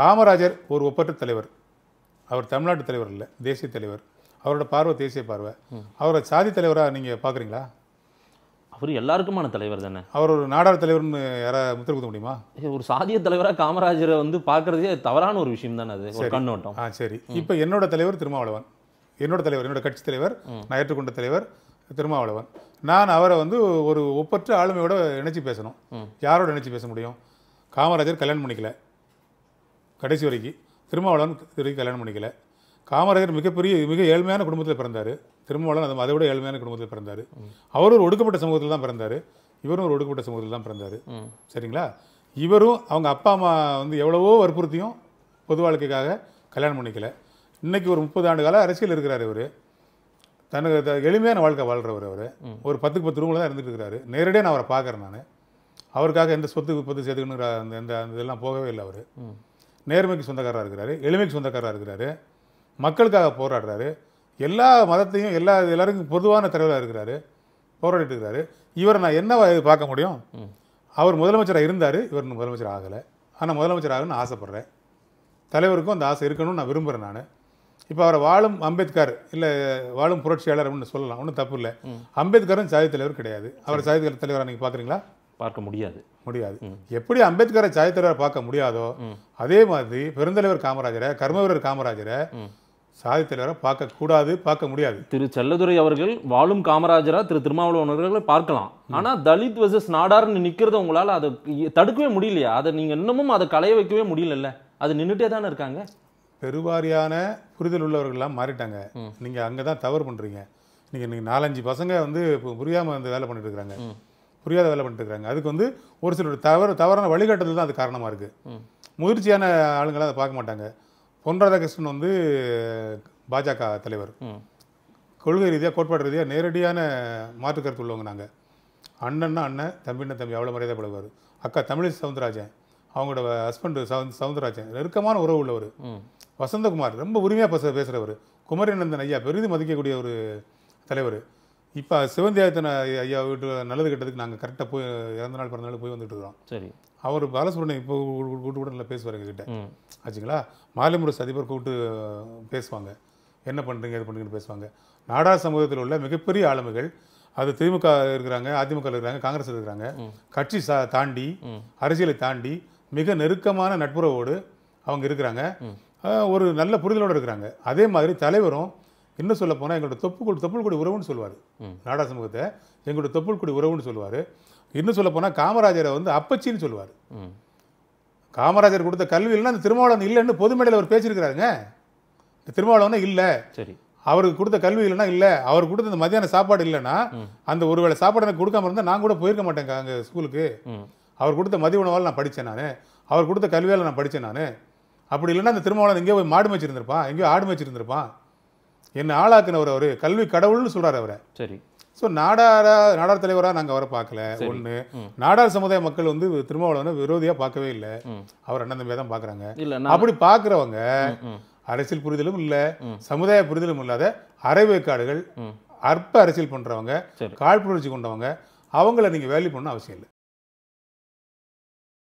காமராஜர் ஒரு ஒப்பற்ற தலைவர் அவர் தமிழ்நாட்டு தலைவர் இல்லை தேசிய தலைவர் அவரோட பார்வை தேசிய பார்வை அவரோட சாதி தலைவராக நீங்கள் பார்க்குறீங்களா அவர் எல்லாருக்குமான தலைவர் தானே அவர் ஒரு நாடாளு தலைவர்னு யாராவது முத்திர கொடுக்க முடியுமா ஒரு சாதிய தலைவராக காமராஜரை வந்து பார்க்குறதே தவறான ஒரு விஷயம் தானே அது கண்ணோட்டம் ஆ சரி இப்போ என்னோட தலைவர் திருமாவளவன் என்னோட தலைவர் என்னோட கட்சி தலைவர் நான் ஏற்றுக்கொண்ட தலைவர் திருமாவளவன் நான் அவரை வந்து ஒரு ஒப்பற்ற ஆளுமையோட இணைச்சி பேசணும் யாரோட இணைச்சி பேச முடியும் காமராஜர் கல்யாணம் பண்ணிக்கல கடைசி வரைக்கும் திருமாவளவன் வரைக்கும் கல்யாணம் பண்ணிக்கல காமராஜர் மிகப்பெரிய மிக ஏழ்மையான குடும்பத்தில் பிறந்தார் திருமாவளவன் அதை விட ஏழ்மையான குடும்பத்தில் பிறந்தார் அவர் ஒரு ஒடுக்கப்பட்ட சமூகத்தில் தான் பிறந்தார் இவரும் ஒரு ஒடுக்கப்பட்ட சமூகத்தில் தான் பிறந்தார் சரிங்களா இவரும் அவங்க அப்பா அம்மா வந்து எவ்வளவோ வற்புறுத்தியும் பொது வாழ்க்கைக்காக கல்யாணம் பண்ணிக்கல இன்றைக்கி ஒரு முப்பது ஆண்டு காலம் அரசியல் இருக்கிறார் இவர் தனக்கு எளிமையான வாழ்க்கை வாழ்கிறவர் அவர் ஒரு பத்துக்கு பத்து ரூபா தான் இருந்துகிட்டு இருக்கிறாரு நேரடியாக நான் அவரை பார்க்குறேன் நான் அவருக்காக எந்த சொத்துக்கு பத்து சேர்த்துக்கணுங்கிற அந்த அந்த இதெல்லாம் போகவே இல்லை அவர் நேர்மைக்கு சொந்தக்காரராக இருக்கிறாரு எளிமைக்கு சொந்தக்காரராக இருக்கிறாரு மக்களுக்காக போராடுறாரு எல்லா மதத்தையும் எல்லா எல்லாருக்கும் பொதுவான தலைவராக இருக்கிறாரு போராடிட்டு இருக்கிறாரு இவரை நான் என்ன பார்க்க முடியும் அவர் முதலமைச்சராக இருந்தார் இவர் முதலமைச்சர் ஆகலை ஆனால் முதலமைச்சர் ஆகணும்னு ஆசைப்பட்றேன் தலைவருக்கும் அந்த ஆசை இருக்கணும்னு நான் விரும்புகிறேன் நான் இப்போ அவரை வாழும் அம்பேத்கர் இல்லை வாழும் புரட்சியாளர் அப்படின்னு சொல்லலாம் ஒன்றும் தப்பு இல்லை அம்பேத்கரும் சாதி தலைவர் கிடையாது அவர் சாதி தலைவராக நீங்கள் பார்க்குறீங்களா பார்க்க முடியாது முடியாது எப்படி அம்பேத்கரை சாதித்தலைவரை பார்க்க முடியாதோ அதே மாதிரி பெருந்தலைவர் காமராஜரை கர்மவீரர் காமராஜரை சாதித்தலைவரை பார்க்கக்கூடாது பார்க்க முடியாது திரு செல்லதுரை அவர்கள் வாழும் காமராஜரா திரு திருமாவளவனர்களை பார்க்கலாம் ஆனா தலித் வர்சஸ் நாடார்னு நிக்கிறத உங்களால அதை தடுக்கவே முடியலையா அதை நீங்க இன்னமும் அதை களைய வைக்கவே முடியல அது நின்றுட்டே தானே இருக்காங்க பெருவாரியான புரிதல் உள்ளவர்கள்லாம் மாறிட்டாங்க நீங்க அங்கதான் தவறு பண்றீங்க நீங்க நீங்க நாலஞ்சு பசங்க வந்து புரியாம வந்து வேலை பண்ணிட்டு இருக்கிறாங்க புரியாத வேலை பண்ணிட்டு இருக்காங்க அதுக்கு வந்து ஒரு சிலர் தவறு தவறான வழிகாட்டுதல் தான் அது காரணமாக இருக்குது முதிர்ச்சியான ஆளுங்களாம் அதை பார்க்க மாட்டாங்க பொன் ராதாகிருஷ்ணன் வந்து பாஜக தலைவர் கொள்கை ரீதியாக கோட்பாடு ரீதியாக நேரடியான மாற்று கருத்து உள்ளவங்க நாங்கள் அண்ணன்னா அண்ணன் தம்பின்னா தம்பி அவ்வளோ மரியாதைப்படுவார் அக்கா தமிழ் சவுந்தரராஜன் அவங்களோட ஹஸ்பண்டு சவுந்த் சவுந்தரராஜன் நெருக்கமான உறவு உள்ளவர் வசந்தகுமார் ரொம்ப உரிமையாக பேச பேசுகிறவர் குமரிநந்தன் ஐயா பெரிதும் மதிக்கக்கூடிய ஒரு தலைவர் இப்போ சிவந்தியாயத்தன ஐயா வீட்டு நல்லது கெட்டதுக்கு நாங்கள் கரெக்டாக போய் இறந்த நாள் பிறந்த நாள் போய் வந்துட்டு இருக்கிறோம் சரி அவர் பாலசுப்ரமணியம் இப்போ கூட்டு கூட நல்லா பேசுவார் எங்ககிட்ட ஆச்சுங்களா மாலிமுரசு அதிபர் கூப்பிட்டு பேசுவாங்க என்ன பண்ணுறீங்க இது பண்ணுறீங்கன்னு பேசுவாங்க நாடா சமூகத்தில் உள்ள மிகப்பெரிய ஆளுமைகள் அது திமுக இருக்கிறாங்க அதிமுக இருக்கிறாங்க காங்கிரஸ் இருக்கிறாங்க கட்சி சா தாண்டி அரசியலை தாண்டி மிக நெருக்கமான நட்புறவோடு அவங்க இருக்கிறாங்க ஒரு நல்ல புரிதலோடு இருக்கிறாங்க அதே மாதிரி தலைவரும் இன்னும் சொல்ல போனால் எங்களோட தொப்புள் தொப்புள்குடி உறவுன்னு சொல்லுவார் நாடா சமூகத்தை எங்களோட தொப்புள்கொடி உறவுன்னு சொல்லுவார் இன்னும் சொல்ல போனால் காமராஜரை வந்து அப்பச்சின்னு சொல்லுவார் காமராஜர் கொடுத்த கல்வியில்னா அந்த திருமாவளவன் இல்லைன்னு பொதுமேடையில் அவர் பேசியிருக்கிறாருங்க இந்த திருமாவளவனா இல்லை சரி அவருக்கு கொடுத்த கல்வி இல்லைன்னா இல்லை அவர் கொடுத்த இந்த மதியான சாப்பாடு இல்லைன்னா அந்த ஒரு வேளை சாப்பாடு எனக்கு கொடுக்காம இருந்தால் நான் கூட போயிருக்க மாட்டேங்க அங்கே ஸ்கூலுக்கு அவர் கொடுத்த மதிய உணவால் நான் படித்தேன் நான் அவர் கொடுத்த கல்வியால் நான் படித்தேன் நான் அப்படி இல்லைன்னா அந்த திருமாவளவன் எங்கேயோ போய் மாடு மேய்ச்சிருந்திருப்பான் எங்கேயோ ஆடு மேய்ச்சிருந்திருப்பான் என்னை ஆளாக்குனவர் அவர் கல்வி கடவுள்னு சொல்கிறார் அவரை சரி ஸோ நாடாரா நாடார் தலைவராக நாங்கள் அவரை பார்க்கல ஒன்று நாடார் சமுதாய மக்கள் வந்து திருமாவளவனை விரோதியாக பார்க்கவே இல்லை அவர் அண்ணன் தம்பியாக தான் பார்க்குறாங்க அப்படி பார்க்குறவங்க அரசியல் புரிதலும் இல்லை சமுதாய புரிதலும் இல்லாத அரைவேக்காடுகள் அற்ப அரசியல் பண்ணுறவங்க காழ்ப்புணர்ச்சி கொண்டவங்க அவங்கள நீங்கள் வேல்யூ பண்ண அவசியம் இல்லை